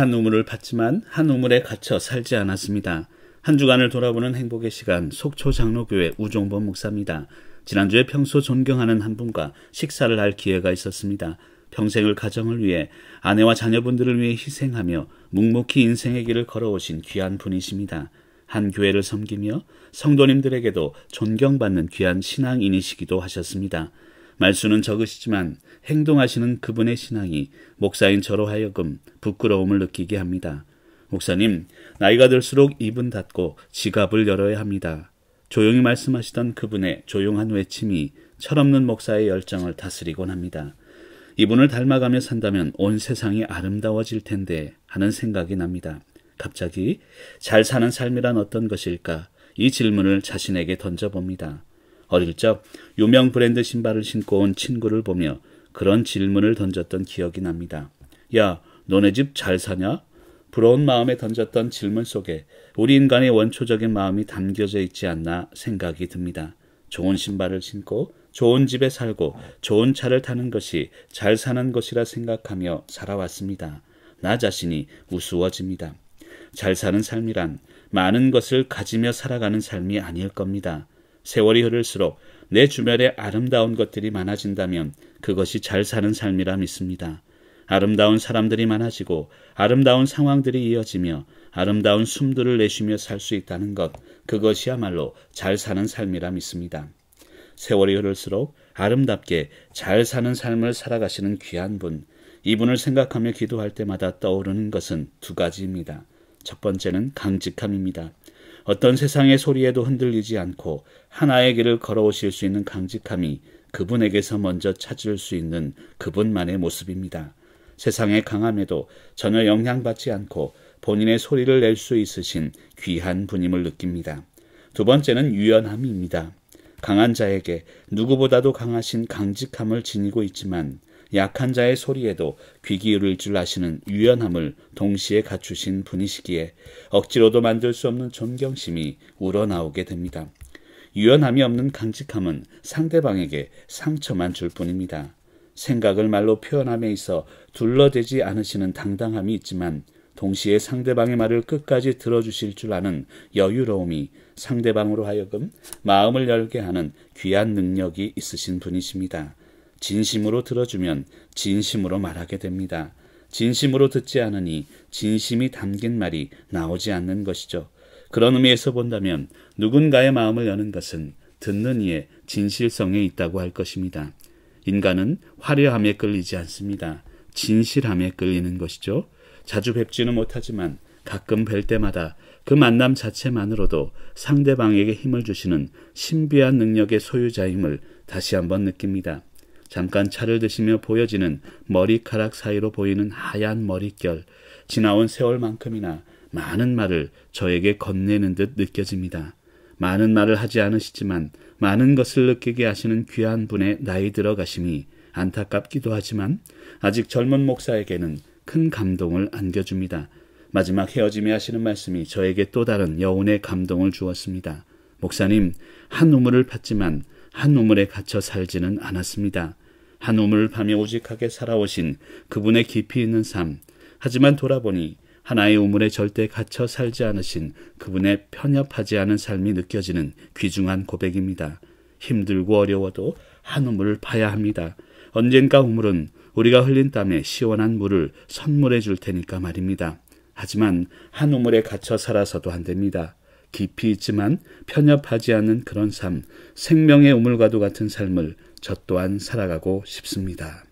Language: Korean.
한 우물을 팠지만 한 우물에 갇혀 살지 않았습니다. 한 주간을 돌아보는 행복의 시간 속초 장로교회 우종범 목사입니다. 지난주에 평소 존경하는 한 분과 식사를 할 기회가 있었습니다. 평생을 가정을 위해 아내와 자녀분들을 위해 희생하며 묵묵히 인생의 길을 걸어오신 귀한 분이십니다. 한 교회를 섬기며 성도님들에게도 존경받는 귀한 신앙인이시기도 하셨습니다. 말수는 적으시지만 행동하시는 그분의 신앙이 목사인 저로 하여금 부끄러움을 느끼게 합니다. 목사님, 나이가 들수록 입은 닫고 지갑을 열어야 합니다. 조용히 말씀하시던 그분의 조용한 외침이 철없는 목사의 열정을 다스리곤 합니다. 이분을 닮아가며 산다면 온 세상이 아름다워질 텐데 하는 생각이 납니다. 갑자기 잘 사는 삶이란 어떤 것일까? 이 질문을 자신에게 던져봅니다. 어릴 적 유명 브랜드 신발을 신고 온 친구를 보며 그런 질문을 던졌던 기억이 납니다. 야, 너네 집 잘 사냐? 부러운 마음에 던졌던 질문 속에 우리 인간의 원초적인 마음이 담겨져 있지 않나 생각이 듭니다. 좋은 신발을 신고 좋은 집에 살고 좋은 차를 타는 것이 잘 사는 것이라 생각하며 살아왔습니다. 나 자신이 우스워집니다. 잘 사는 삶이란 많은 것을 가지며 살아가는 삶이 아닐 겁니다. 세월이 흐를수록 내 주변에 아름다운 것들이 많아진다면 그것이 잘 사는 삶이라 믿습니다. 아름다운 사람들이 많아지고 아름다운 상황들이 이어지며 아름다운 숨들을 내쉬며 살 수 있다는 것, 그것이야말로 잘 사는 삶이라 믿습니다. 세월이 흐를수록 아름답게 잘 사는 삶을 살아가시는 귀한 분, 이분을 생각하며 기도할 때마다 떠오르는 것은 두 가지입니다. 첫 번째는 강직함입니다. 어떤 세상의 소리에도 흔들리지 않고 하나의 길을 걸어오실 수 있는 강직함이 그분에게서 먼저 찾을 수 있는 그분만의 모습입니다. 세상의 강함에도 전혀 영향받지 않고 본인의 소리를 낼 수 있으신 귀한 분임을 느낍니다. 두 번째는 유연함입니다. 강한 자에게 누구보다도 강하신 강직함을 지니고 있지만 약한 자의 소리에도 귀 기울일 줄 아시는 유연함을 동시에 갖추신 분이시기에 억지로도 만들 수 없는 존경심이 우러나오게 됩니다. 유연함이 없는 강직함은 상대방에게 상처만 줄 뿐입니다. 생각을 말로 표현함에 있어 둘러대지 않으시는 당당함이 있지만 동시에 상대방의 말을 끝까지 들어주실 줄 아는 여유로움이 상대방으로 하여금 마음을 열게 하는 귀한 능력이 있으신 분이십니다. 진심으로 들어주면 진심으로 말하게 됩니다. 진심으로 듣지 않으니 진심이 담긴 말이 나오지 않는 것이죠. 그런 의미에서 본다면 누군가의 마음을 여는 것은 듣는 이의 진실성에 있다고 할 것입니다. 인간은 화려함에 끌리지 않습니다. 진실함에 끌리는 것이죠. 자주 뵙지는 못하지만 가끔 뵐 때마다 그 만남 자체만으로도 상대방에게 힘을 주시는 신비한 능력의 소유자임을 다시 한번 느낍니다. 잠깐 차를 드시며 보여지는 머리카락 사이로 보이는 하얀 머릿결, 지나온 세월만큼이나 많은 말을 저에게 건네는 듯 느껴집니다. 많은 말을 하지 않으시지만 많은 것을 느끼게 하시는 귀한 분의 나이 들어가심이 안타깝기도 하지만 아직 젊은 목사에게는 큰 감동을 안겨줍니다. 마지막 헤어짐에 하시는 말씀이 저에게 또 다른 여운의 감동을 주었습니다. 목사님, 한 우물을 팠지만 한 우물에 갇혀 살지는 않았습니다. 한 우물 밤에 오직하게 살아오신 그분의 깊이 있는 삶. 하지만 돌아보니 하나의 우물에 절대 갇혀 살지 않으신 그분의 편협하지 않은 삶이 느껴지는 귀중한 고백입니다. 힘들고 어려워도 한 우물을 파야 합니다. 언젠가 우물은 우리가 흘린 땀에 시원한 물을 선물해 줄 테니까 말입니다. 하지만 한 우물에 갇혀 살아서도 안 됩니다. 깊이 있지만 편협하지 않은 그런 삶, 생명의 우물과도 같은 삶을 저 또한 살아가고 싶습니다.